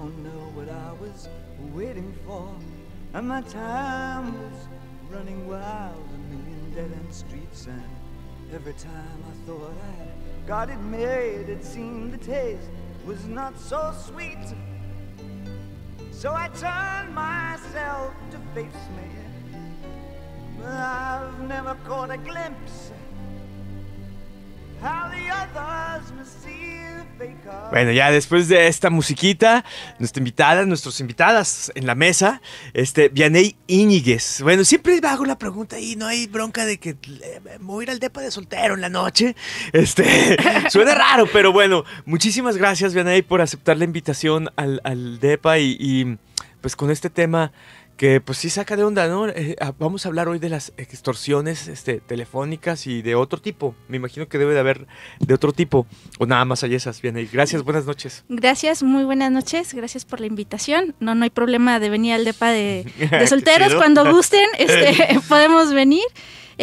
don't know what I was waiting for. And my time was running wild, a million dead end streets. And every time I thought I got it made, it seemed the taste was not so sweet. So I turned myself to face me. I've never caught a glimpse Bueno, ya después de esta musiquita, nuestra invitada, nuestros invitadas en la mesa, este, Vianey Íñiguez. Bueno, siempre hago la pregunta y no hay bronca de que eh, voy ir al depa de soltero en la noche. Este, suena raro, pero bueno, muchísimas gracias, Vianey, por aceptar la invitación al, depa y pues con este tema que pues sí saca de onda, ¿no? Eh, ah, vamos a hablar hoy de las extorsiones este, telefónicas y de otro tipo. Me imagino que debe de haber de otro tipo. O nada más hay esas. Bien, gracias, buenas noches. Gracias, muy buenas noches. Gracias por la invitación. No, no hay problema de venir al DEPA de, solteros. Cuando gusten, este, podemos venir.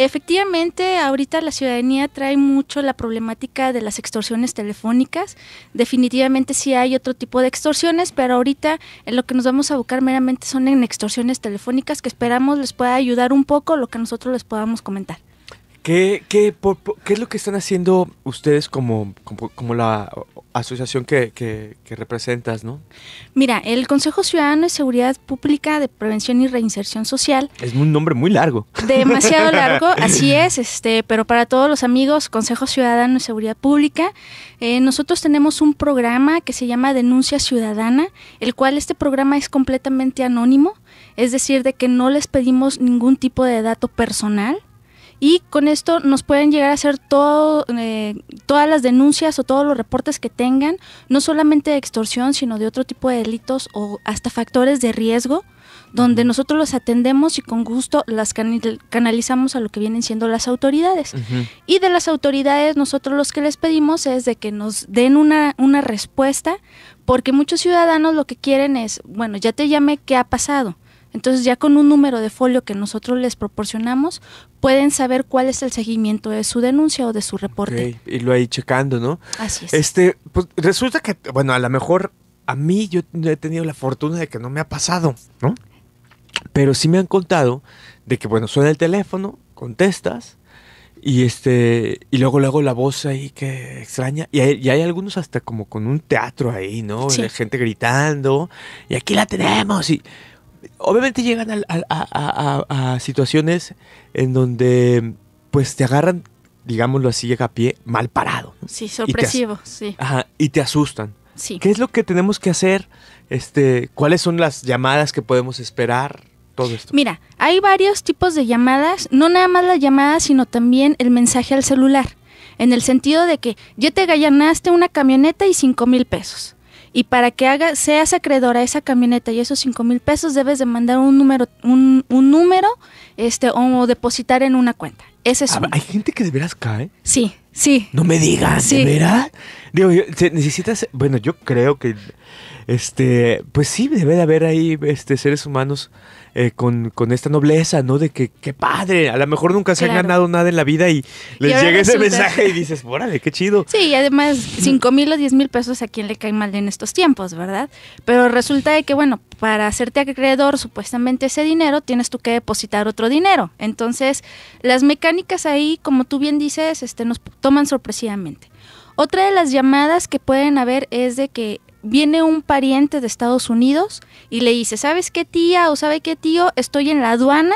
Efectivamente, ahorita la ciudadanía trae mucho la problemática de las extorsiones telefónicas. Definitivamente sí hay otro tipo de extorsiones, pero ahorita en lo que nos vamos a buscar meramente son en extorsiones telefónicas que esperamos les pueda ayudar un poco lo que nosotros les podamos comentar. ¿Qué, qué, es lo que están haciendo ustedes como, como la asociación que, que, representas, ¿no? Mira, el Consejo Ciudadano de Seguridad Pública de Prevención y Reinserción Social. Es un nombre muy largo. Demasiado largo, así es, este, pero para todos los amigos, Consejo Ciudadano de Seguridad Pública, eh, nosotros tenemos un programa que se llama Denuncia Ciudadana, el cual este programa es completamente anónimo, es decir, de que no les pedimos ningún tipo de dato personal y con esto nos pueden llegar a hacer todo, eh, todas las denuncias o todos los reportes que tengan, no solamente de extorsión, sino de otro tipo de delitos o hasta factores de riesgo, donde nosotros los atendemos y con gusto las canalizamos a lo que vienen siendo las autoridades. Y de las autoridades nosotros los que les pedimos es de que nos den una, una respuesta, porque muchos ciudadanos lo que quieren es, bueno, ya te llamé, ¿qué ha pasado? Entonces ya con un número de folio que nosotros les proporcionamos, pueden saber cuál es el seguimiento de su denuncia o de su reporte. Y lo ahí checando, ¿no? Así es. Este, pues resulta que, bueno, a lo mejor a mí yo he tenido la fortuna de que no me ha pasado, ¿no? Pero sí me han contado de que, bueno, suena el teléfono, contestas, y este, y luego luego la voz ahí que extraña. Y hay, y hay algunos hasta como con un teatro ahí, ¿no? Sí. Gente gritando. Y aquí la tenemos. Y obviamente llegan a, situaciones en donde pues te agarran, digámoslo así, llega a pie, mal parado. Sí, sorpresivo, sí. Ajá, y te asustan. Sí. ¿Qué es lo que tenemos que hacer? Este, ¿Cuáles son las llamadas que podemos esperar? Todo esto. Mira, hay varios tipos de llamadas, no nada más las llamadas, sino también el mensaje al celular, en el sentido de que yo te gallanaste una camioneta y cinco mil pesos y para que haga, seas acreedora a esa camioneta y esos 5 mil pesos debes de mandar un número, un, número este, o depositar en una cuenta. Ese es. Ah, hay gente que de veras cae. Sí, sí. No me digas, ¿de veras? necesitas, bueno, yo creo que, este, pues sí, debe de haber ahí este, seres humanos eh, con, esta nobleza, ¿no? De que, qué padre, a lo mejor nunca se han ganado nada en la vida y les llega ese mensaje y dices, órale, qué chido. Sí, y además, cinco mil o 10 mil pesos a quien le cae mal en estos tiempos, ¿verdad? Pero resulta de que, bueno, para hacerte acreedor supuestamente ese dinero, tienes tú que depositar otro dinero. Entonces, las mecánicas ahí, como tú bien dices, este, nos toman sorpresivamente. Otra de las llamadas que pueden haber es de que viene un pariente de Estados Unidos y le dice, ¿sabes qué tía o sabe qué tío? Estoy en la aduana,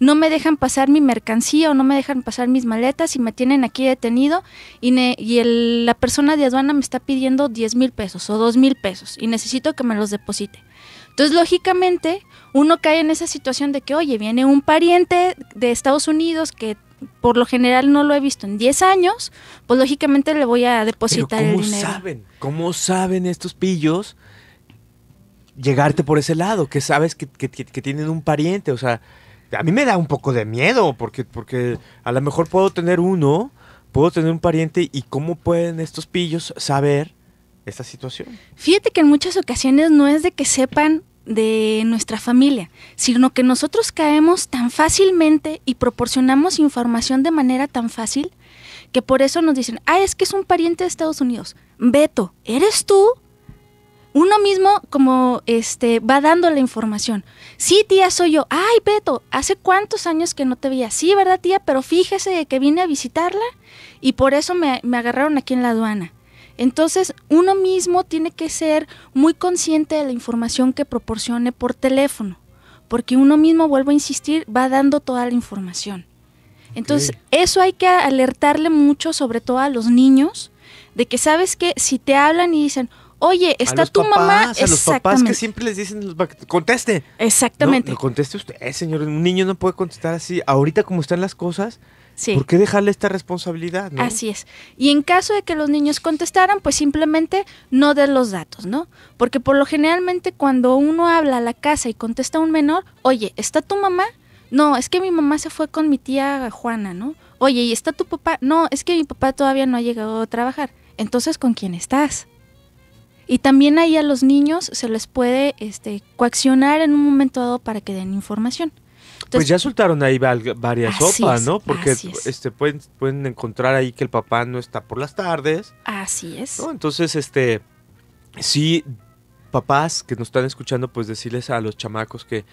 no me dejan pasar mi mercancía o no me dejan pasar mis maletas y me tienen aquí detenido y, la persona de aduana me está pidiendo 10 mil pesos o 2 mil pesos y necesito que me los deposite. Entonces, lógicamente, uno cae en esa situación de que, oye, viene un pariente de Estados Unidos que por lo general no lo he visto en 10 años, pues lógicamente le voy a depositar el dinero. saben? ¿Cómo saben estos pillos llegarte por ese lado? Que sabes que, tienen un pariente, o sea, a mí me da un poco de miedo, porque, porque a lo mejor puedo tener uno, puedo tener un pariente, y cómo pueden estos pillos saber esta situación. Fíjate que en muchas ocasiones no es de que sepan de nuestra familia, sino que nosotros caemos tan fácilmente y proporcionamos información de manera tan fácil que por eso nos dicen, ah, es que es un pariente de Estados Unidos. Beto, ¿eres tú? Uno mismo como este va dando la información. Sí, tía, soy yo. Ay, Beto, hace cuántos años que no te veía. Sí, ¿verdad, tía? Pero fíjese que vine a visitarla y por eso me, me agarraron aquí en la aduana. Entonces, uno mismo tiene que ser muy consciente de la información que proporcione por teléfono, porque uno mismo, vuelvo a insistir, va dando toda la información. Entonces, eso hay que alertarle mucho, sobre todo a los niños, de que sabes que si te hablan y dicen, oye, está los tu papás, mamá. A los papás que siempre les dicen, conteste. Exactamente. conteste usted, señor. Un niño no puede contestar así. Ahorita como están las cosas, porque ¿Por dejarle esta responsabilidad? Así es. Y en caso de que los niños contestaran, pues simplemente no den los datos, ¿no? Porque por lo generalmente cuando uno habla a la casa y contesta a un menor, oye, ¿está tu mamá? No, es que mi mamá se fue con mi tía Juana, ¿no? Oye, ¿y está tu papá? No, es que mi papá todavía no ha llegado a trabajar. Entonces, ¿con quién estás? Y también ahí a los niños se les puede este, coaccionar en un momento dado para que den información pues ya soltaron ahí varias sopas, ¿no? Porque este pueden, pueden encontrar ahí que el papá no está por las tardes. Así es. Entonces, este sí papás que nos están escuchando, pues decirles a los chamacos que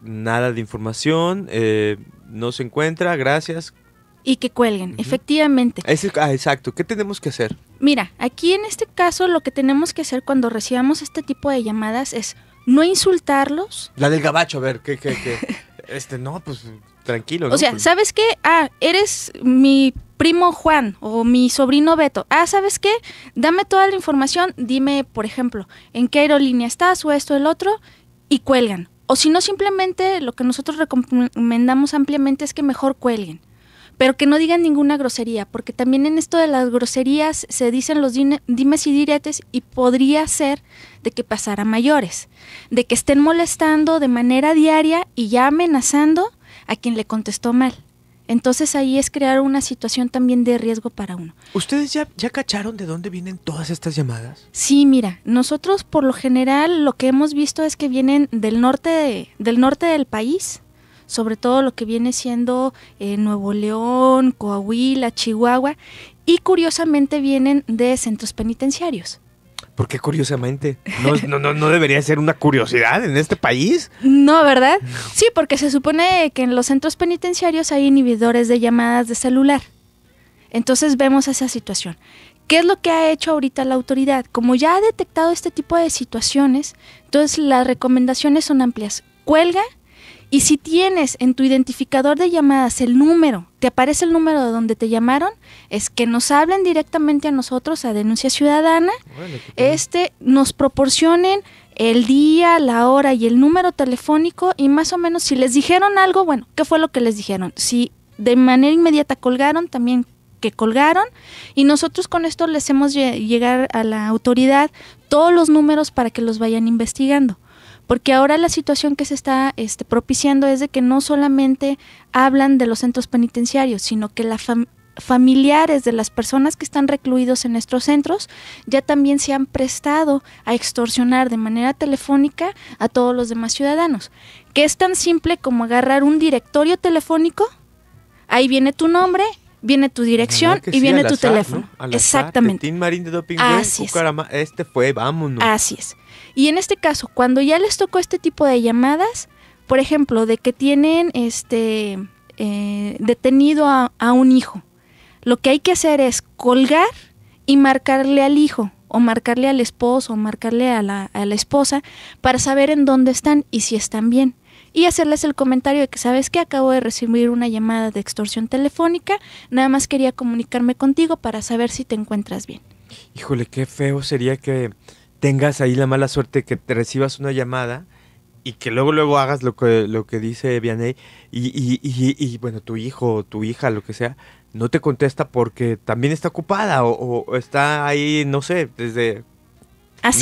nada de información, eh, no se encuentra, gracias. Y que cuelguen, efectivamente. Ah, exacto, ¿qué tenemos que hacer? Mira, aquí en este caso lo que tenemos que hacer cuando recibamos este tipo de llamadas es no insultarlos. La del gabacho, a ver, ¿qué, qué, qué? Este, no, pues tranquilo. O sea, pues, ¿sabes qué? Ah, eres mi primo Juan o mi sobrino Beto. Ah, ¿sabes qué? Dame toda la información, dime, por ejemplo, en qué aerolínea estás o esto, el otro, y cuelgan. O si no, simplemente lo que nosotros recomendamos ampliamente es que mejor cuelguen pero que no digan ninguna grosería, porque también en esto de las groserías se dicen los dimes y diretes y podría ser de que pasara mayores, de que estén molestando de manera diaria y ya amenazando a quien le contestó mal. Entonces ahí es crear una situación también de riesgo para uno. ¿Ustedes ya, ya cacharon de dónde vienen todas estas llamadas? Sí, mira, nosotros por lo general lo que hemos visto es que vienen del norte, del norte del país, sobre todo lo que viene siendo eh, Nuevo León, Coahuila, Chihuahua, y curiosamente vienen de centros penitenciarios. ¿Por qué curiosamente? ¿No, no, ¿No, debería ser una curiosidad en este país? No, ¿verdad? Sí, porque se supone que en los centros penitenciarios hay inhibidores de llamadas de celular. Entonces vemos esa situación. ¿Qué es lo que ha hecho ahorita la autoridad? Como ya ha detectado este tipo de situaciones, entonces las recomendaciones son amplias. Cuelga y si tienes en tu identificador de llamadas el número, te aparece el número de donde te llamaron, es que nos hablen directamente a nosotros, a Denuncia Ciudadana, este, nos proporcionen el día, la hora y el número telefónico y más o menos si les dijeron algo, bueno, ¿qué fue lo que les dijeron? Si de manera inmediata colgaron, también que colgaron y nosotros con esto les hemos llegar a la autoridad todos los números para que los vayan investigando porque ahora la situación que se está este, propiciando es de que no solamente hablan de los centros penitenciarios, sino que los familiares de las personas que están recluidos en estos centros ya también se han prestado a extorsionar de manera telefónica a todos los demás ciudadanos, que es tan simple como agarrar un directorio telefónico, ahí viene tu nombre viene tu pues, dirección y viene tu teléfono. Exactamente. de Así es. Este fue, vámonos. Así es. Y en este caso, cuando ya les tocó este tipo de llamadas, por ejemplo, de que tienen este eh, detenido a, un hijo, lo que hay que hacer es colgar y marcarle al hijo o marcarle al esposo o marcarle a la, a la, esposa para saber en dónde están y si están bien y hacerles el comentario de que sabes que acabo de recibir una llamada de extorsión telefónica, nada más quería comunicarme contigo para saber si te encuentras bien. Híjole, qué feo sería que tengas ahí la mala suerte que te recibas una llamada y que luego luego hagas lo que, lo que dice Vianey y, y, y, bueno, tu hijo o tu hija, lo que sea, no te contesta porque también está ocupada o, está ahí, no sé, desde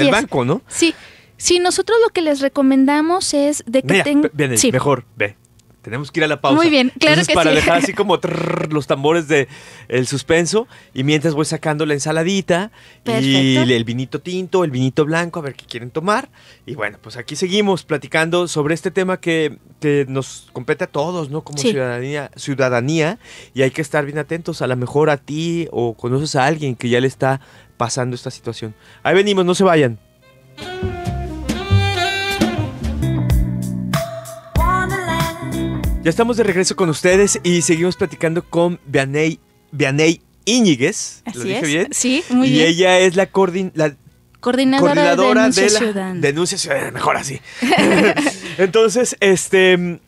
el banco, ¿no? Sí, Sí, nosotros lo que les recomendamos es de que tengan... Sí. Mejor, ve. Tenemos que ir a la pausa. Muy bien, claro Entonces, para dejar así como los tambores de el suspenso y mientras voy sacando la ensaladita y el vinito tinto, el vinito blanco, a ver qué quieren tomar. Y bueno, pues aquí seguimos platicando sobre este tema que, nos compete a todos, ¿no? Como ciudadanía, ciudadanía y hay que estar bien atentos. A lo mejor a ti o conoces a alguien que ya le está pasando esta situación. Ahí venimos, no se vayan. Ya estamos de regreso con ustedes y seguimos platicando con Vianey, Vianey Íñiguez. ¿Lo dije bien? Sí, muy bien. Y ella es la, coordinadora, de Denuncia Ciudadana. Denuncia Ciudadana, mejor así. Entonces, este,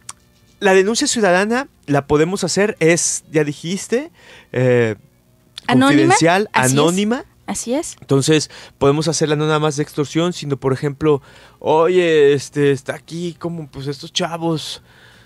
la denuncia ciudadana la podemos hacer, es, ya dijiste, eh, anónima, confidencial, anónima. Así es. Entonces, podemos hacerla no nada más de extorsión, sino, por ejemplo, oye, este, está aquí como, pues, estos chavos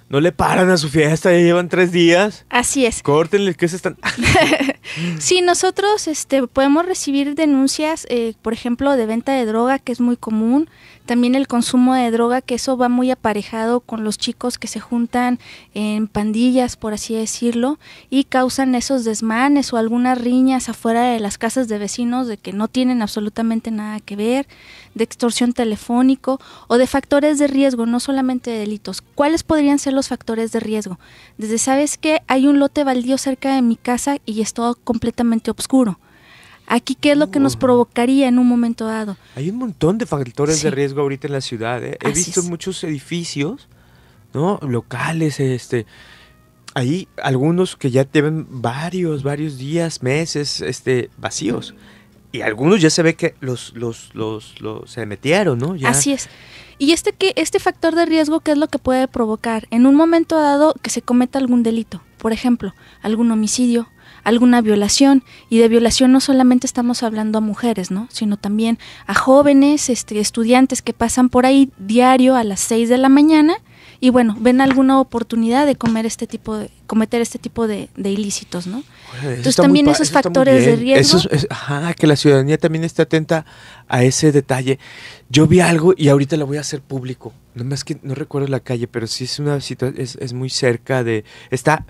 no le paran a su fiesta, ya llevan tres días. Así es. Córtenle, que se están? sí, nosotros este, podemos recibir denuncias, eh, por ejemplo, de venta de droga, que es muy común, también el consumo de droga, que eso va muy aparejado con los chicos que se juntan en pandillas, por así decirlo, y causan esos desmanes o algunas riñas afuera de las casas de vecinos de que no tienen absolutamente nada que ver de extorsión telefónico o de factores de riesgo, no solamente de delitos. ¿Cuáles podrían ser los factores de riesgo? Desde, ¿sabes que Hay un lote baldío cerca de mi casa y es todo completamente oscuro. Aquí, ¿qué es lo que nos provocaría en un momento dado? Hay un montón de factores de riesgo ahorita en la ciudad. ¿eh? He visto muchos edificios, ¿no? Locales, este, hay algunos que ya tienen varios, varios días, meses, este, vacíos y algunos ya se ve que los, los, los, se metieron, ¿no? Así es. Y este, que, este factor de riesgo, ¿qué es lo que puede provocar? En un momento dado que se cometa algún delito, por ejemplo, algún homicidio, alguna violación y de violación no solamente estamos hablando a mujeres, ¿no? sino también a jóvenes, este, estudiantes que pasan por ahí diario a las 6 de la mañana y bueno, ven alguna oportunidad de comer este tipo de, cometer este tipo de ilícitos, ¿no? Entonces también esos factores de riesgo. ajá, que la ciudadanía también esté atenta a ese detalle. Yo vi algo y ahorita lo voy a hacer público. No más que no recuerdo la calle, pero sí es una situación, es, muy cerca de... Está...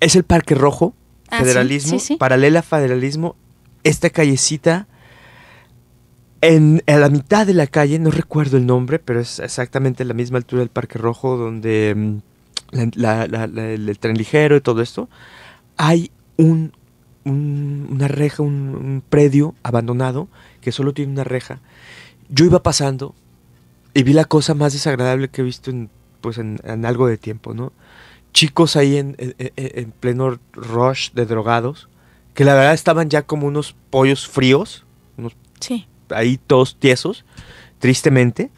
es el Parque Rojo, ah, federalismo, paralela federalismo. Esta callecita, en, la mitad de la calle, no recuerdo el nombre, pero es exactamente la misma altura del Parque Rojo, donde mm, el, tren ligero y todo esto, hay un, una reja, un, predio abandonado que solo tiene una reja. Yo iba pasando y vi la cosa más desagradable que he visto en, pues en, algo de tiempo, ¿no? Chicos ahí en, pleno rush de drogados, que la verdad estaban ya como unos pollos fríos, ahí todos tiesos, tristemente,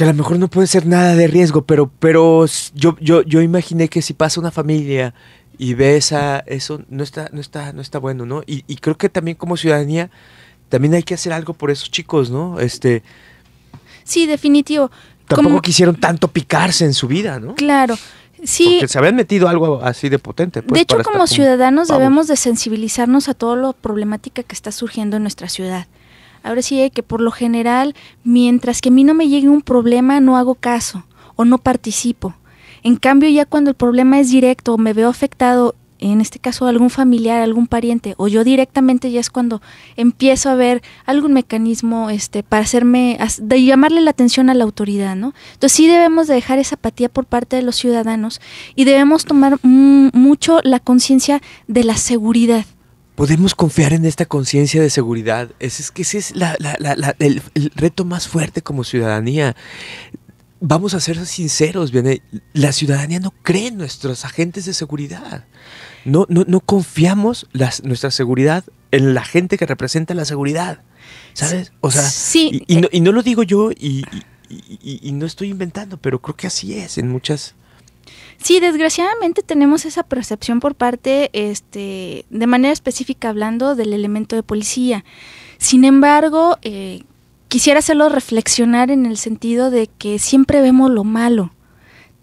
que a lo mejor no puede ser nada de riesgo, pero, pero yo, yo, yo imaginé que si pasa una familia y ve esa, eso, no está, no está, no está bueno, ¿no? Y, creo que también como ciudadanía, también hay que hacer algo por esos chicos, ¿no? Este. Sí, definitivo. Tampoco quisieron tanto picarse en su vida, ¿no? Claro. Sí. Porque se habían metido algo así de potente. Pues, de hecho, este como ciudadanos debemos de sensibilizarnos a toda la problemática que está surgiendo en nuestra ciudad. Ahora sí que por lo general, mientras que a mí no me llegue un problema, no hago caso o no participo. En cambio, ya cuando el problema es directo, me veo afectado, en este caso algún familiar, algún pariente, o yo directamente ya es cuando empiezo a ver algún mecanismo este, para hacerme, de llamarle la atención a la autoridad, ¿no? Entonces sí debemos dejar esa apatía por parte de los ciudadanos y debemos tomar mucho la conciencia de la seguridad podemos confiar en esta conciencia de seguridad. que ese es el, reto más fuerte como ciudadanía. Vamos a ser sinceros, la ciudadanía no cree en nuestros agentes de seguridad. No, no, confiamos las, nuestra seguridad en la gente que representa la seguridad. ¿Sabes? O sea, eh y, no, lo digo yo y, no estoy inventando, pero creo que así es en muchas Sí, desgraciadamente tenemos esa percepción por parte, este, de manera específica hablando, del elemento de policía. Sin embargo, eh, quisiera hacerlo reflexionar en el sentido de que siempre vemos lo malo.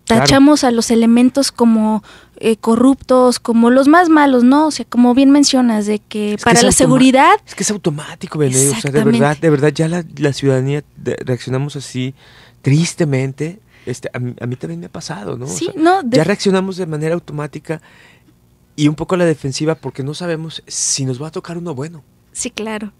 Tachamos a los elementos como eh, corruptos, como los más malos, ¿no? O sea, como bien mencionas, de que para la seguridad... Es que es automático, O sea, de verdad, de verdad ya la, la ciudadanía reaccionamos así, tristemente, este, a, mí, también me ha pasado, ¿no? Ya reaccionamos de manera automática y un poco a la defensiva porque no sabemos si nos va a tocar uno bueno. Sí, claro.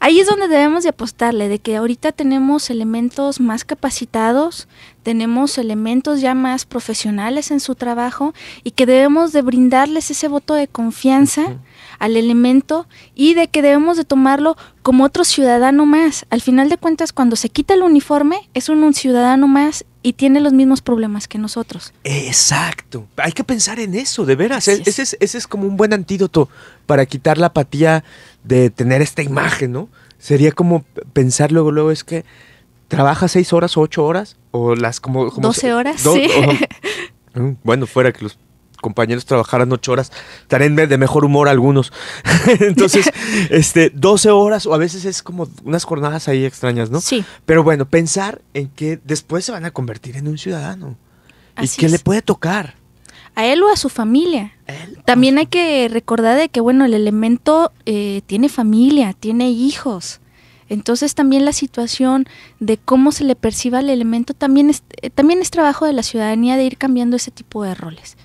Ahí es donde debemos de apostarle, de que ahorita tenemos elementos más capacitados, tenemos elementos ya más profesionales en su trabajo y que debemos de brindarles ese voto de confianza al elemento y de que debemos de tomarlo como otro ciudadano más. Al final de cuentas, cuando se quita el uniforme, es un, ciudadano más y tiene los mismos problemas que nosotros. Exacto. Hay que pensar en eso, de veras. E-, ese, es, como un buen antídoto para quitar la apatía de tener esta imagen, ¿no? Sería como pensar luego, luego es que trabaja seis horas o ocho horas, o las como... Doce horas, sí. Mm, bueno, fuera que los compañeros trabajaran ocho horas, estarían de mejor humor algunos. Entonces, este, 12 horas o a veces es como unas jornadas ahí extrañas, ¿no? Sí. Pero bueno, pensar en que después se van a convertir en un ciudadano y que le puede tocar. A él o a su familia. También hay que recordar de que, bueno, el elemento eh, tiene familia, tiene hijos. Entonces también la situación de cómo se le perciba al elemento también es, eh, también es trabajo de la ciudadanía de ir cambiando ese tipo de roles.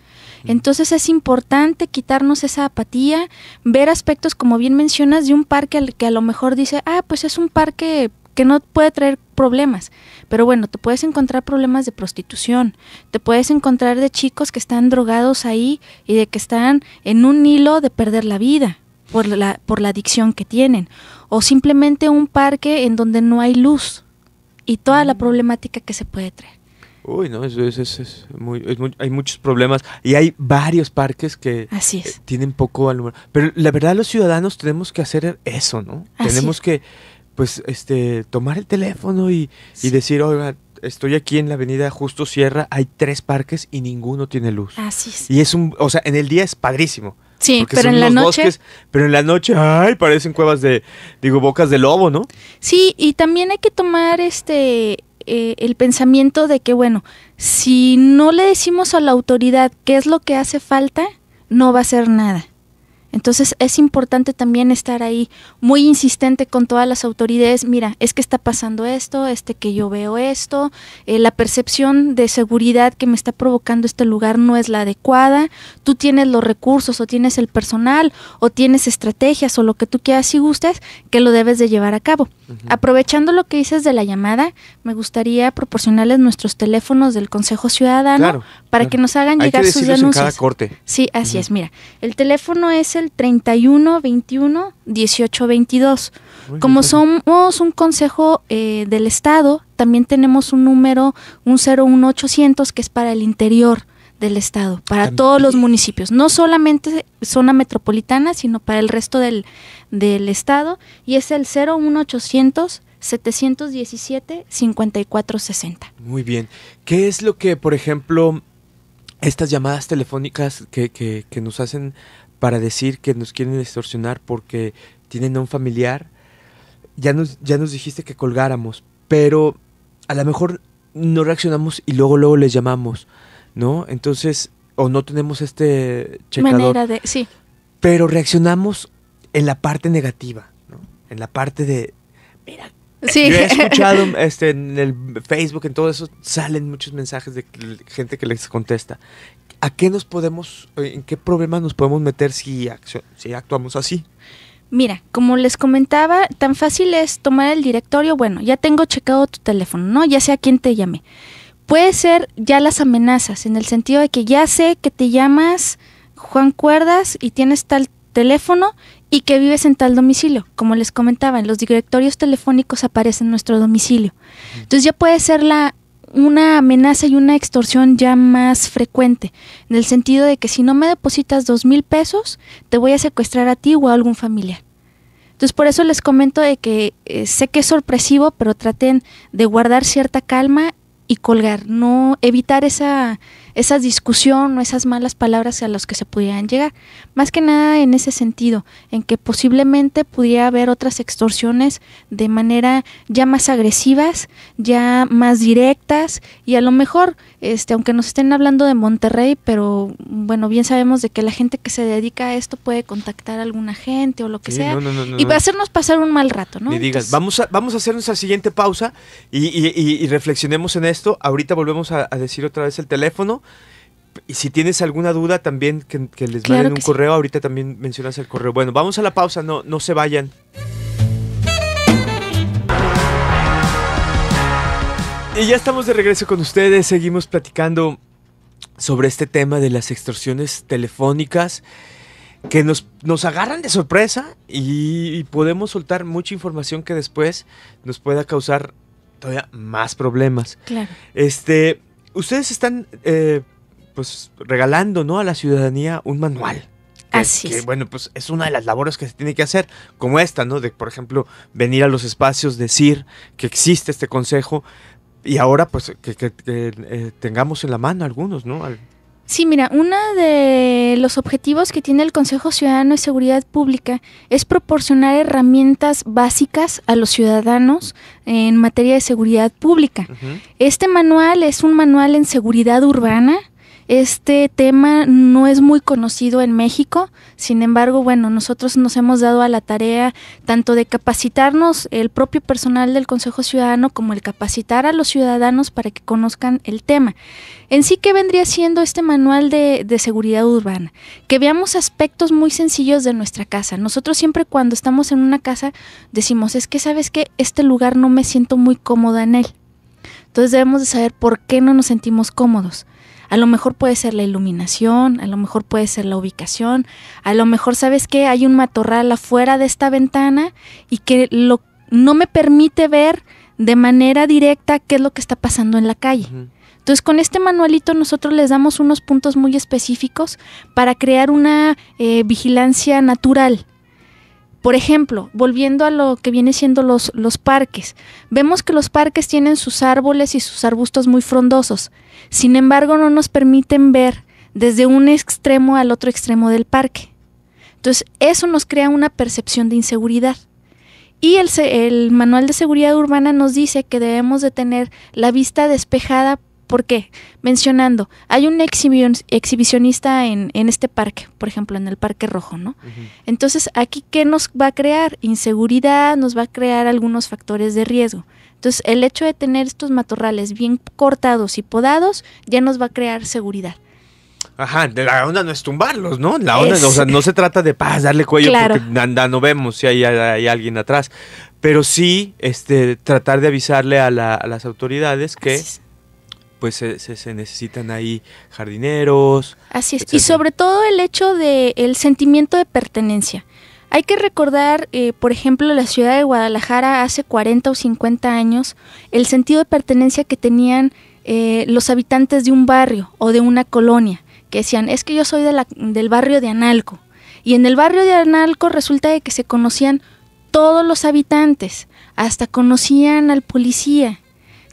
Entonces es importante quitarnos esa apatía, ver aspectos, como bien mencionas, de un parque al que a lo mejor dice, ah, pues es un parque que no puede traer problemas. Pero bueno, te puedes encontrar problemas de prostitución, te puedes encontrar de chicos que están drogados ahí y de que están en un hilo de perder la vida por la, por la adicción que tienen. O simplemente un parque en donde no hay luz y toda la mm. problemática que se puede traer. Uy, no, es, es, es, muy, hay muchos problemas y hay varios parques que eh, tienen poco alumbrado. Pero la verdad los ciudadanos tenemos que hacer eso, ¿no? tenemos que, pues, este, tomar el teléfono y, y decir, oiga, estoy aquí en la avenida Justo Sierra, hay tres parques y ninguno tiene luz. Así es. Y es un, o sea, en el día es padrísimo. Sí, pero en la noche. pero en la noche, ay, parecen cuevas de, digo, bocas de lobo, ¿no? Sí, y también hay que tomar este eh, el pensamiento de que, bueno, si no le decimos a la autoridad qué es lo que hace falta, no va a ser nada. Entonces es importante también estar ahí muy insistente con todas las autoridades, mira, es que está pasando esto, este que yo veo esto, eh, la percepción de seguridad que me está provocando este lugar no es la adecuada, tú tienes los recursos o tienes el personal o tienes estrategias o lo que tú quieras y gustes que lo debes de llevar a cabo. Aprovechando lo que dices de la llamada, me gustaría proporcionarles nuestros teléfonos del Consejo Ciudadano para que nos hagan llegar sus denuncias. Sí, así es, mira, el teléfono es el 31 21 18 22. Como somos un consejo eh, del Estado, también tenemos un número, un 01800, que es para el interior del Estado, para todos los municipios, no solamente zona metropolitana, sino para el resto del, Estado, y es el 01800 717 5460. Muy bien. ¿Qué es lo que, por ejemplo, estas llamadas telefónicas que, nos hacen para decir que nos quieren extorsionar porque tienen a un familiar. Ya nos, ya nos dijiste que colgáramos, pero a lo mejor no reaccionamos y luego, luego les llamamos, ¿no? Entonces, o no tenemos este checador. de, sí. Pero reaccionamos en la parte negativa, ¿no? En la parte de, mira, Sí. he escuchado este, en el Facebook, en todo eso, salen muchos mensajes de gente que les contesta. ¿a qué nos podemos, eh, en qué problemas nos podemos meter si, actuamos así? Mira, como les comentaba, tan fácil es tomar el directorio, bueno, ya tengo checado tu teléfono, ¿no? Ya sé a quién te llamé. Puede ser ya las amenazas, en el sentido de que ya sé que te llamas Juan Cuerdas y tienes tal teléfono y que vives en tal domicilio. Como les comentaba, en los directorios telefónicos aparece en nuestro domicilio. Entonces ya puede ser la una amenaza y una extorsión ya más frecuente, en el sentido de que si no me depositas dos mil pesos, te voy a secuestrar a ti o a algún familiar. Entonces por eso les comento de que eh, sé que es sorpresivo, pero traten de guardar cierta calma y colgar, no evitar esa esa discusión o esas malas palabras a las que se pudieran llegar. Más que nada en ese sentido, en que posiblemente pudiera haber otras extorsiones de manera ya más agresivas, ya más directas y a lo mejor, este, aunque nos estén hablando de Monterrey, pero bueno, bien sabemos de que la gente que se dedica a esto puede contactar a alguna gente o lo que sea y va a y hacernos pasar un mal rato, ¿no? digas, vamos, a, vamos a hacer nuestra siguiente pausa y, reflexionemos en esto. Ahorita volvemos a decir otra vez el teléfono y si tienes alguna duda también, que, les manden un correo. Ahorita también mencionas el correo. Bueno, vamos a la pausa, no, no se vayan. Y ya estamos de regreso con ustedes, seguimos platicando sobre este tema de las extorsiones telefónicas que nos, agarran de sorpresa y, y podemos soltar mucha información que después nos pueda causar todavía más problemas. Claro. Este, ustedes están eh, pues regalando ¿no? a la ciudadanía un manual. Así es. bueno, pues es una de las labores que se tiene que hacer, como esta, ¿no? De, por ejemplo, venir a los espacios, decir que existe este consejo y ahora, pues, que, eh, tengamos en la mano algunos, ¿no? Al, Sí, mira, uno de los objetivos que tiene el Consejo Ciudadano de Seguridad Pública es proporcionar herramientas básicas a los ciudadanos en materia de seguridad pública. Este manual es un manual en seguridad urbana, este tema no es muy conocido en México, sin embargo, bueno, nosotros nos hemos dado a la tarea tanto de capacitarnos el propio personal del Consejo Ciudadano como el capacitar a los ciudadanos para que conozcan el tema. En sí, ¿qué vendría siendo este manual de, seguridad urbana? Que veamos aspectos muy sencillos de nuestra casa. Nosotros siempre cuando estamos en una casa decimos, es que sabes que este lugar no me siento muy cómoda en él. Entonces debemos de saber por qué no nos sentimos cómodos. A lo mejor puede ser la iluminación, a lo mejor puede ser la ubicación, a lo mejor sabes que hay un matorral afuera de esta ventana y que lo, no me permite ver de manera directa qué es lo que está pasando en la calle. Entonces, con este manualito nosotros les damos unos puntos muy específicos para crear una eh, vigilancia natural. Por ejemplo, volviendo a lo que viene siendo los, los parques, vemos que los parques tienen sus árboles y sus arbustos muy frondosos, sin embargo no nos permiten ver desde un extremo al otro extremo del parque. Entonces, eso nos crea una percepción de inseguridad. Y el, el, manual de seguridad urbana nos dice que debemos de tener la vista despejada ¿Por qué? Mencionando, hay un exhibicionista en, este parque, por ejemplo, en el Parque Rojo, ¿no? Entonces, aquí, ¿qué nos va a crear? Inseguridad, nos va a crear algunos factores de riesgo. Entonces, el hecho de tener estos matorrales bien cortados y podados ya nos va a crear seguridad. Ajá, la onda no es tumbarlos, ¿no? La onda, o sea, no se trata de paz, darle cuello porque no vemos si hay, alguien atrás. Pero sí, este, tratar de avisarle a, las autoridades que pues se, necesitan ahí jardineros. Así es, y sobre todo el hecho del el sentimiento de pertenencia. Hay que recordar, eh, por ejemplo, la ciudad de Guadalajara hace 40 o 50 años, el sentido de pertenencia que tenían eh, los habitantes de un barrio o de una colonia, que decían, es que yo soy del barrio de Analco. Y en el barrio de Analco resulta de que se conocían todos los habitantes, hasta conocían al policía.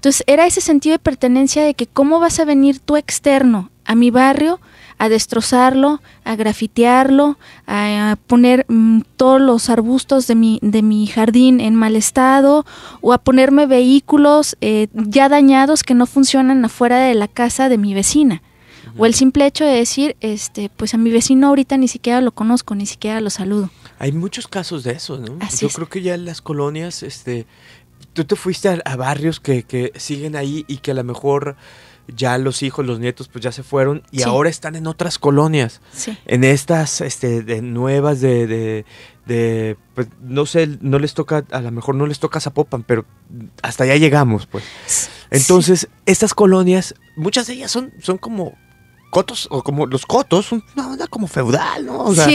Entonces era ese sentido de pertenencia de que cómo vas a venir tú externo a mi barrio a destrozarlo, a grafitearlo, a, poner mm, todos los arbustos de mi, de mi jardín en mal estado o a ponerme vehículos eh, ya dañados que no funcionan afuera de la casa de mi vecina. O el simple hecho de decir, este, pues a mi vecino ahorita ni siquiera lo conozco, ni siquiera lo saludo. Hay muchos casos de eso, ¿no? Yo creo que ya en las colonias, este, tú te fuiste a, barrios que, que, siguen ahí y que a lo mejor ya los hijos, los nietos, pues ya se fueron y ahora están en otras colonias. Sí. En estas este, de nuevas de, de, pues no sé, no les toca, a lo mejor no les toca Zapopan, pero hasta allá llegamos, pues. Entonces, estas colonias, muchas de ellas son, son como cotos, o como los cotos, una onda como feudal, ¿no? O sea,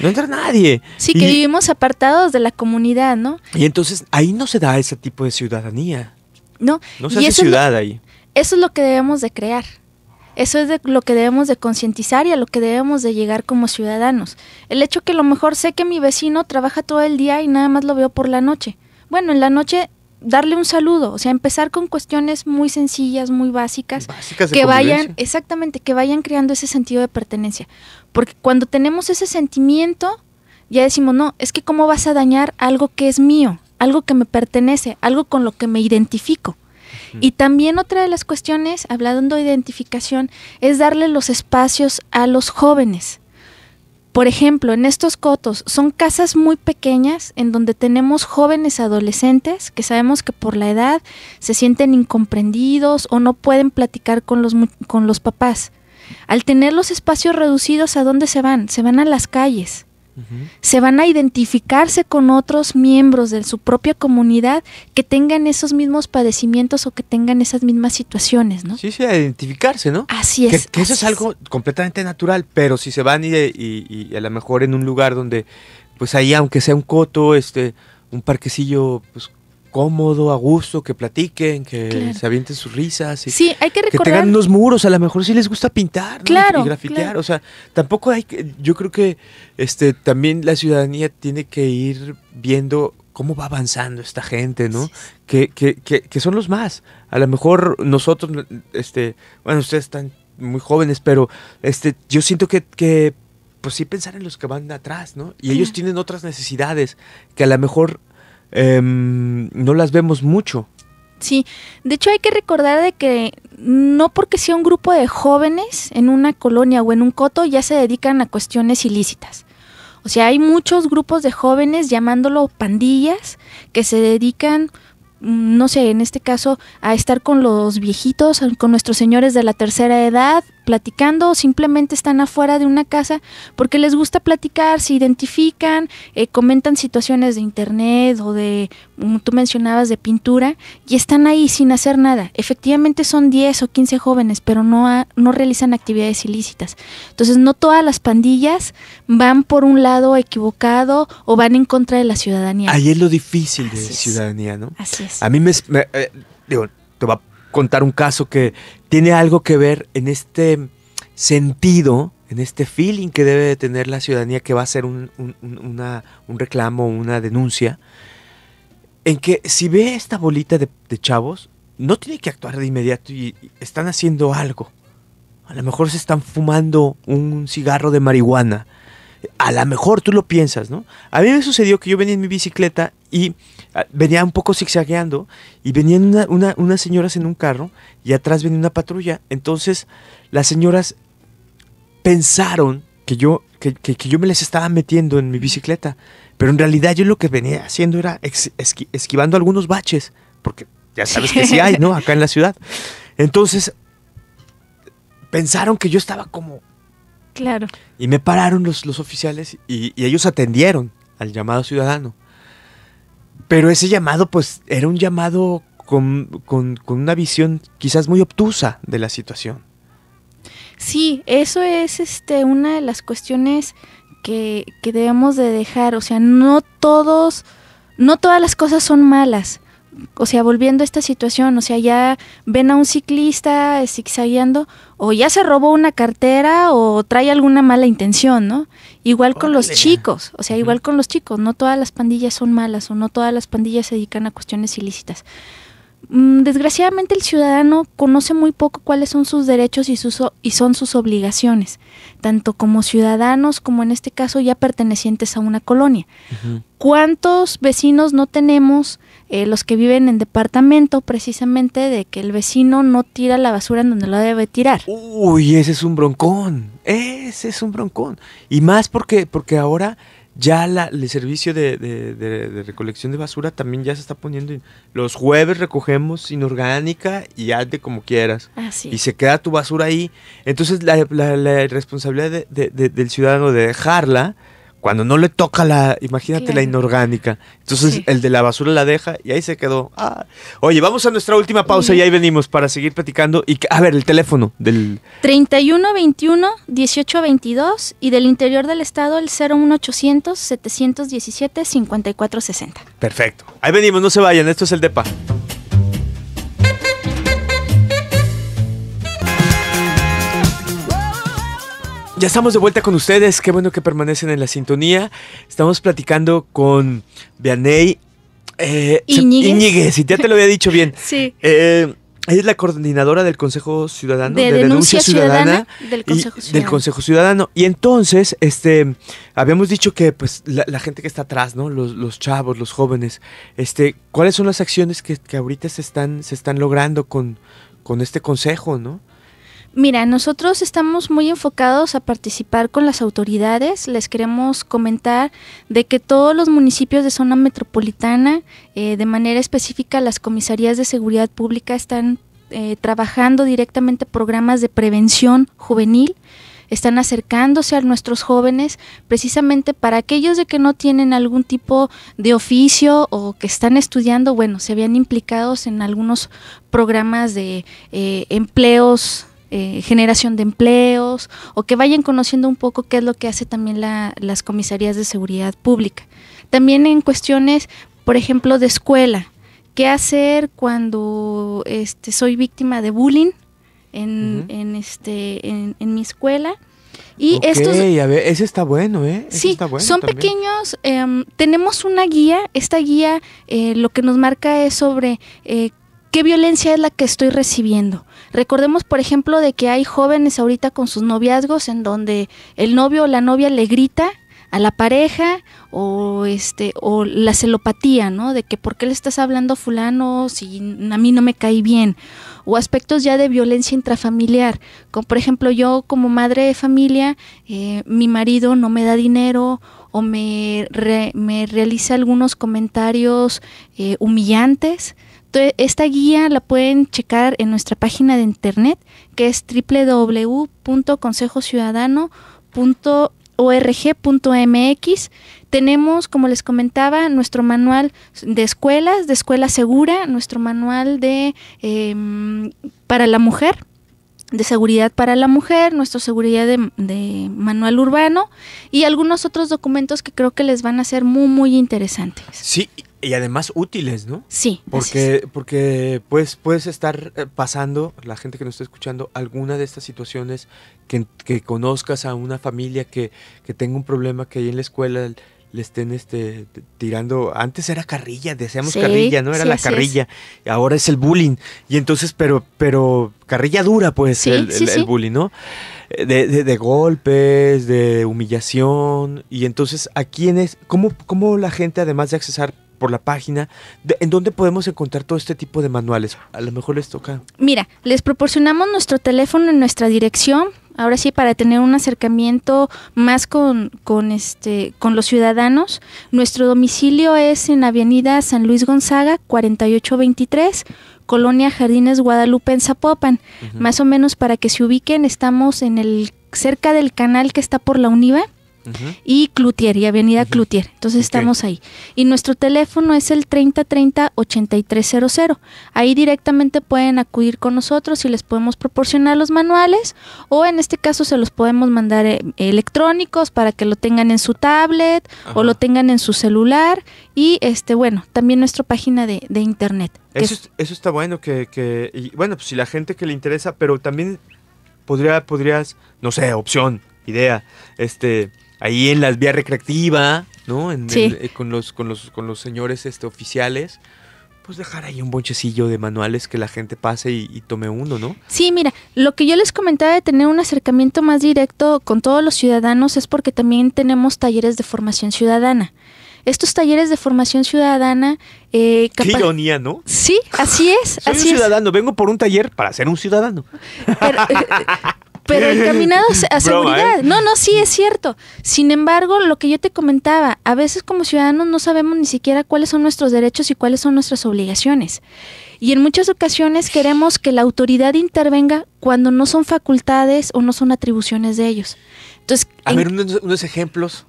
no entra nadie. Sí, que vivimos apartados de la comunidad, ¿no? Y entonces ahí no se da ese tipo de ciudadanía. No, no se hace ciudad ahí. Eso es lo que debemos de crear. Eso es lo que debemos de concientizar y a lo que debemos de llegar como ciudadanos. El hecho que a lo mejor sé que mi vecino trabaja todo el día y nada más lo veo por la noche. Bueno, en la noche darle un saludo, o sea, empezar con cuestiones muy sencillas, muy básicas, que vayan, exactamente, que vayan creando ese sentido de pertenencia. Porque cuando tenemos ese sentimiento, ya decimos, no, es que cómo vas a dañar algo que es mío, algo que me pertenece, algo con lo que me identifico. Y también otra de las cuestiones, hablando de identificación, es darle los espacios a los jóvenes. Por ejemplo, en estos cotos son casas muy pequeñas en donde tenemos jóvenes adolescentes que sabemos que por la edad se sienten incomprendidos o no pueden platicar con los, con los papás. Al tener los espacios reducidos, ¿a dónde se van? Se van a las calles se van a identificarse con otros miembros de su propia comunidad que tengan esos mismos padecimientos o que tengan esas mismas situaciones, ¿no? Sí, sí, a identificarse, ¿no? Así es. Que, eso es, algo completamente natural, pero si se van y, y, a lo mejor en un lugar donde, pues ahí, aunque sea un coto, este, un parquecillo, pues cómodo, a gusto, que platiquen, que se avienten sus risas. Y sí, hay que Que tengan unos muros, a lo mejor sí les gusta pintar grafitear. O sea, tampoco hay que. Yo creo que este, también la ciudadanía tiene que ir viendo cómo va avanzando esta gente, ¿no? Que, que, que, que, son los más. A lo mejor nosotros, este, bueno, ustedes están muy jóvenes, pero este, yo siento que, que pues sí pensar en los que van atrás, ¿no? Y ellos tienen otras necesidades que a lo mejor Em, no las vemos mucho. Sí, de hecho hay que recordar de que no porque sea un grupo de jóvenes en una colonia o en un coto ya se dedican a cuestiones ilícitas. O sea, hay muchos grupos de jóvenes llamándolo pandillas que se dedican, mm, no sé, en este caso, a estar con los viejitos, con nuestros señores de la tercera edad, platicando o simplemente están afuera de una casa porque les gusta platicar, se identifican, eh, comentan situaciones de internet o de, como tú mencionabas, de pintura y están ahí sin hacer nada. Efectivamente son 10 o 15 jóvenes, pero no, no realizan actividades ilícitas. Entonces no todas las pandillas van por un lado equivocado o van en contra de la ciudadanía. Ahí es lo difícil de ciudadanía, ¿no? Así es. A mí me... Eh, digo, te va contar un caso que tiene algo que ver en este sentido, en este feeling que debe de tener la ciudadanía que va a ser un, reclamo, una denuncia, en que si ve esta bolita de, de chavos, no tiene que actuar de inmediato y están haciendo algo. A lo mejor se están fumando un cigarro de marihuana a lo mejor tú lo piensas, ¿no? A mí me sucedió que yo venía en mi bicicleta y ah, venía un poco zigzagueando y venían unas señoras en un carro y atrás venía una patrulla. Entonces las señoras pensaron que yo, que, que, yo me les estaba metiendo en mi bicicleta, pero en realidad yo lo que venía haciendo era esquivando algunos baches, porque ya sabes que sí hay, ¿no? Acá en la ciudad. Entonces pensaron que yo estaba como y me pararon los, oficiales y, ellos atendieron al llamado ciudadano. Pero ese llamado, pues, era un llamado con, con, con una visión quizás muy obtusa de la situación. Sí, eso es este, una de las cuestiones que, que debemos de dejar. O sea, no todos, no todas las cosas son malas o sea, volviendo a esta situación, o sea, ya ven a un ciclista zigzagueando o ya se robó una cartera o trae alguna mala intención, ¿no? Igual con los chicos, o sea, igual con los chicos, no todas las pandillas son malas o no todas las pandillas se dedican a cuestiones ilícitas. Mm, desgraciadamente el ciudadano conoce muy poco cuáles son sus derechos y, sus, y son sus obligaciones, tanto como ciudadanos como en este caso ya pertenecientes a una colonia. ¿Cuántos vecinos no tenemos eh, los que viven en departamento precisamente de que el vecino no tira la basura en donde la debe tirar. Uy, ese es un broncón, ese es un broncón. Y más porque, porque ahora ya la, el servicio de, recolección de basura también ya se está poniendo. Los jueves recogemos inorgánica y hazte como quieras. Y se queda tu basura ahí. Entonces la, la responsabilidad del ciudadano de dejarla cuando no le toca la, imagínate la inorgánica. Entonces el de la basura la deja y ahí se quedó. Ah. Oye, vamos a nuestra última pausa y ahí venimos para seguir platicando. Y a ver, el teléfono del... 3121-1822 y del interior del estado el 01800-717-5460. Perfecto. Ahí venimos, no se vayan, esto es el DEPA. Ya estamos de vuelta con ustedes, qué bueno que permanecen en la sintonía. Estamos platicando con Vianey eh, Iñiguez, si ya te lo había dicho bien. sí. ella eh, es la coordinadora del Consejo Ciudadano, de, Denuncia, Ciudadana, del, Consejo Ciudadano. del Consejo Ciudadano. Y entonces, este, habíamos dicho que pues la, gente que está atrás, ¿no? Los, chavos, los jóvenes, este, ¿cuáles son las acciones que, que ahorita se están, se están logrando con, con este consejo, ¿no? Mira, nosotros estamos muy enfocados a participar con las autoridades. Les queremos comentar de que todos los municipios de zona metropolitana, eh, de manera específica las comisarías de seguridad pública, están eh, trabajando directamente programas de prevención juvenil están acercándose a nuestros jóvenes precisamente para aquellos de que no tienen algún tipo de oficio o que están estudiando, bueno, se habían implicados en algunos programas de eh, empleos eh, generación de empleos o que vayan conociendo un poco qué es lo que hace también las comisarías de seguridad pública. También en cuestiones, por ejemplo, de escuela, qué hacer cuando este, soy víctima de bullying en, en este, en, mi escuela. Y esto a ver, ese está bueno, ¿eh? sí, son pequeños. Em, tenemos una guía. Esta guía eh, lo que nos marca es sobre eh, qué violencia es la que estoy recibiendo Recordemos, por ejemplo, de que hay jóvenes ahorita con sus noviazgos en donde el novio o la novia le grita a la pareja o este o la celopatía, ¿no? De que por qué le estás hablando a fulano si a mí no me cae bien o aspectos ya de violencia intrafamiliar, como por ejemplo yo como madre de familia, eh, mi marido no me da dinero o me, me realiza algunos comentarios eh, humillantes, esta guía la pueden checar en nuestra página de internet que es www.consejociudadano.org.mx. Tenemos, como les comentaba, nuestro manual de escuelas, de escuela segura, nuestro manual de em, para la mujer, de seguridad para la mujer, nuestro seguridad manual urbano y algunos otros documentos que creo que les van a ser muy, muy interesantes. Sí, y además útiles, ¿no? Sí. Porque, porque pues, puedes estar eh, pasando, la gente que nos está escuchando, alguna de estas situaciones, que, conozcas a una familia que, que, tenga un problema que ahí en la escuela le estén este, tirando, antes era carrilla, deseamos carrilla, ¿no? Era la carrilla, ahora es el bullying. Y entonces, pero, pero carrilla dura, pues, el, bullying, ¿no? Eh, de, de, golpes, de humillación. Y entonces, ¿a quienes cómo, cómo la gente, además de accesar por la página. ¿En dónde podemos encontrar todo este tipo de manuales? A lo mejor les toca. Mira, les proporcionamos nuestro teléfono en nuestra dirección. Ahora sí, para tener un acercamiento más con, este, con los ciudadanos, nuestro domicilio es en Avenida San Luis Gonzaga, 4823, Colonia Jardines Guadalupe en Zapopan. Más o menos para que se ubiquen, estamos en el cerca del canal que está por la UNIVA y Clutier y Avenida Clutier, Entonces estamos ahí. Y nuestro teléfono es el 3030-8300. Ahí directamente pueden acudir con nosotros y les podemos proporcionar los manuales o en este caso se los podemos mandar eh, electrónicos para que lo tengan en su tablet o lo tengan en su celular y este bueno, también nuestra página de, internet. Eso, eso está bueno que, y bueno, pues si la gente que le interesa, pero también podría, podrías, no sé, opción, idea, este, ahí en las vías recreativas, ¿no? Eh, con, los, con, los, con los señores este, oficiales. Pues dejar ahí un bonchecillo de manuales que la gente pase y, tome uno, ¿no? Sí, mira, lo que yo les comentaba de tener un acercamiento más directo con todos los ciudadanos es porque también tenemos talleres de formación ciudadana. Estos talleres de formación ciudadana... Eh, Qué ironía, ¿no? Sí, así es. Soy un ciudadano, vengo por un taller para ser un ciudadano. pero encaminados a ¿eh? seguridad. No, no, sí es cierto. Sin embargo, lo que yo te comentaba, a veces como ciudadanos no sabemos ni siquiera cuáles son nuestros derechos y cuáles son nuestras obligaciones. Y en muchas ocasiones queremos que la autoridad intervenga cuando no son facultades o no son atribuciones de ellos. Entonces, a ver, unos, ejemplos,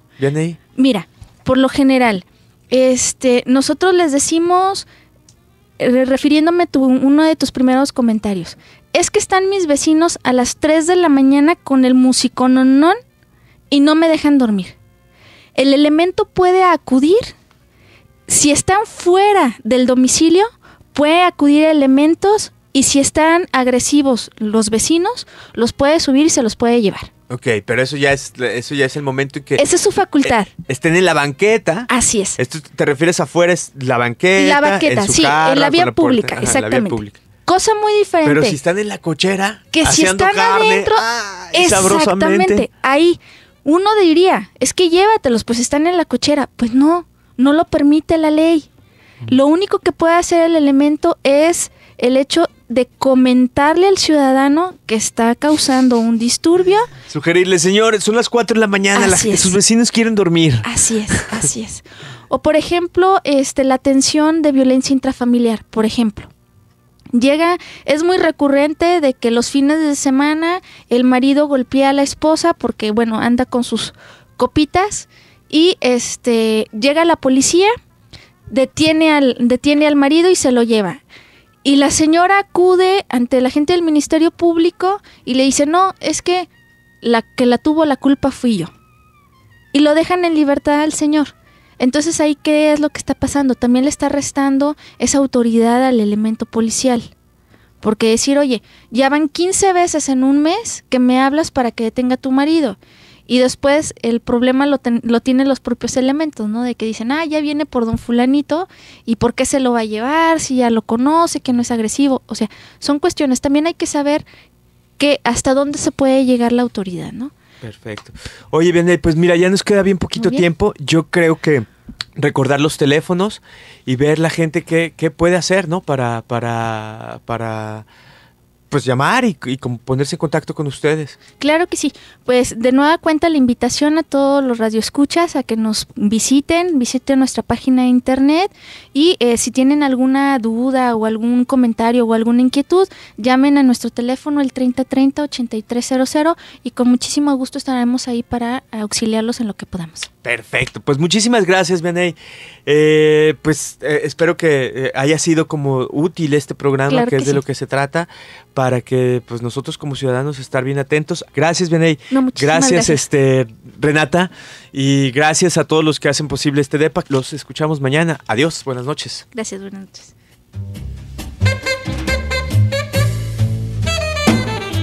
Mira, por lo general, este, nosotros les decimos eh, refiriéndome a uno de tus primeros comentarios, es que están mis vecinos a las 3 de la mañana con el musicononón y no me dejan dormir. El elemento puede acudir, si están fuera del domicilio, puede acudir elementos y si están agresivos los vecinos, los puede subir y se los puede llevar. Ok, pero eso ya es, eso ya es el momento en que. Esa es su facultad. Eh, estén en la banqueta. Así es. Esto te refieres afuera, es la banqueta. La banqueta, sí, en la vía pública, exactamente. pública cosa muy diferente. Pero si están en la cochera, que si están adentro, exactamente, ahí uno diría, es que llévatelos, pues están en la cochera. Pues no, no lo permite la ley. Mm. Lo único que puede hacer el elemento es el hecho de comentarle al ciudadano que está causando un disturbio. Sugerirle, señores, son las cuatro de la mañana, que sus vecinos quieren dormir. Así es, así es. O por ejemplo, este, la atención de violencia intrafamiliar, por ejemplo. Llega, es muy recurrente de que los fines de semana el marido golpea a la esposa porque, bueno, anda con sus copitas y este llega la policía, detiene al, detiene al marido y se lo lleva. Y la señora acude ante la gente del Ministerio Público y le dice, no, es que la que la tuvo la culpa fui yo. Y lo dejan en libertad al señor. Entonces ahí qué es lo que está pasando? También le está restando esa autoridad al elemento policial. Porque decir, oye, ya van 15 veces en un mes que me hablas para que detenga a tu marido. Y después el problema lo, lo tienen los propios elementos, ¿no? De que dicen, ah, ya viene por don fulanito y por qué se lo va a llevar, si ya lo conoce, que no es agresivo. O sea, son cuestiones. También hay que saber que hasta dónde se puede llegar la autoridad, ¿no? Perfecto. Oye, bien, pues mira, ya nos queda bien poquito tiempo. Yo creo que recordar los teléfonos y ver la gente qué, qué puede hacer, ¿no? Para, para, para pues llamar y, ponerse en contacto con ustedes. Claro que sí. Pues de nueva cuenta la invitación a todos los radioescuchas a que nos visiten, visiten nuestra página de internet y eh, si tienen alguna duda o algún comentario o alguna inquietud, llamen a nuestro teléfono el 3030 8300 y con muchísimo gusto estaremos ahí para auxiliarlos en lo que podamos. Perfecto, pues muchísimas gracias, Vianey. Eh, pues eh, espero que eh, haya sido como útil este programa, que, es de lo que se trata, para que pues nosotros como ciudadanos estar bien atentos. Gracias, Vianey. gracias, este Renata, y gracias a todos los que hacen posible este DEPAC. Los escuchamos mañana. Adiós, buenas noches. Gracias, buenas noches.